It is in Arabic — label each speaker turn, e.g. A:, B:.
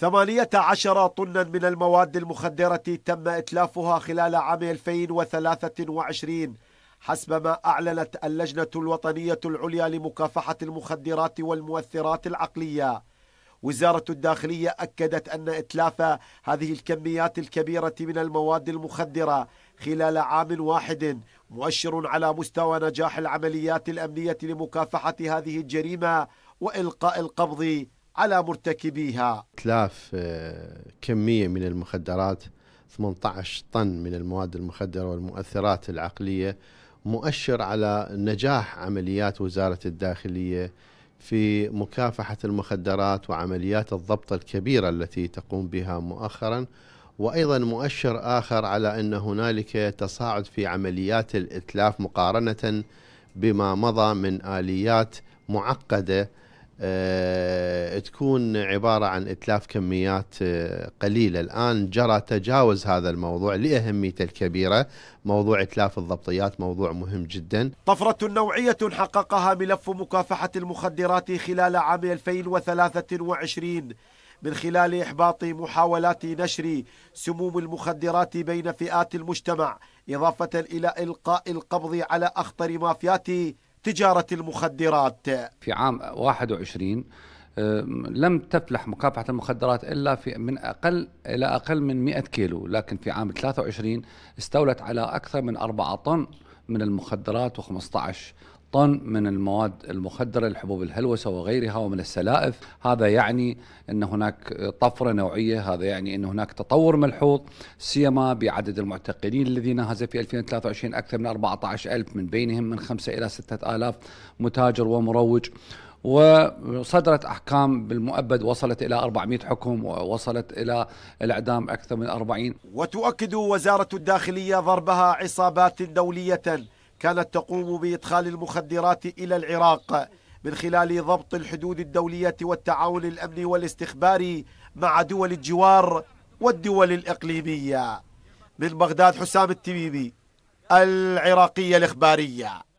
A: ثمانية عشر طنا من المواد المخدرة تم إتلافها خلال عام 2023 حسب ما أعلنت اللجنة الوطنية العليا لمكافحة المخدرات والمؤثرات العقلية وزارة الداخلية أكدت أن إتلاف هذه الكميات الكبيرة من المواد المخدرة خلال عام واحد مؤشر على مستوى نجاح العمليات الأمنية لمكافحة هذه الجريمة وإلقاء القبض على مرتكبيها
B: إتلاف آه، كمية من المخدرات 18 طن من المواد المخدرة والمؤثرات العقلية مؤشر على نجاح عمليات وزارة الداخلية في مكافحة المخدرات وعمليات الضبط الكبيرة التي تقوم بها مؤخرا وأيضا مؤشر آخر على أن هنالك تصاعد في عمليات الإتلاف مقارنة بما مضى من آليات معقدة آه، تكون عبارة عن إتلاف كميات آه، قليلة الآن جرى تجاوز هذا الموضوع لأهميته الكبيرة موضوع إتلاف الضبطيات موضوع مهم جدا
A: طفرة نوعية حققها ملف مكافحة المخدرات خلال عام 2023 من خلال إحباط محاولات نشر سموم المخدرات بين فئات المجتمع إضافة إلى إلقاء القبض على أخطر مافيات تجارة المخدرات
C: في عام 21 آه، لم تفلح مكافحة المخدرات إلا في من أقل إلى أقل من 100 كيلو لكن في عام 23 استولت على أكثر من 4 طن من المخدرات و15 طن من المواد المخدرة الحبوب الهلوسة وغيرها ومن السلائف هذا يعني أن هناك طفرة نوعية هذا يعني أن هناك تطور ملحوظ سيما بعدد المعتقلين الذين هز في 2023 أكثر من 14 ألف من بينهم من 5 إلى 6 آلاف متاجر ومروج وصدرت احكام بالمؤبد وصلت الى 400 حكم ووصلت الى الاعدام اكثر من 40 وتؤكد وزاره الداخليه
A: ضربها عصابات دوليه كانت تقوم بإدخال المخدرات إلى العراق من خلال ضبط الحدود الدولية والتعاون الأمني والاستخباري مع دول الجوار والدول الإقليمية من بغداد حسام التميمي العراقية الإخبارية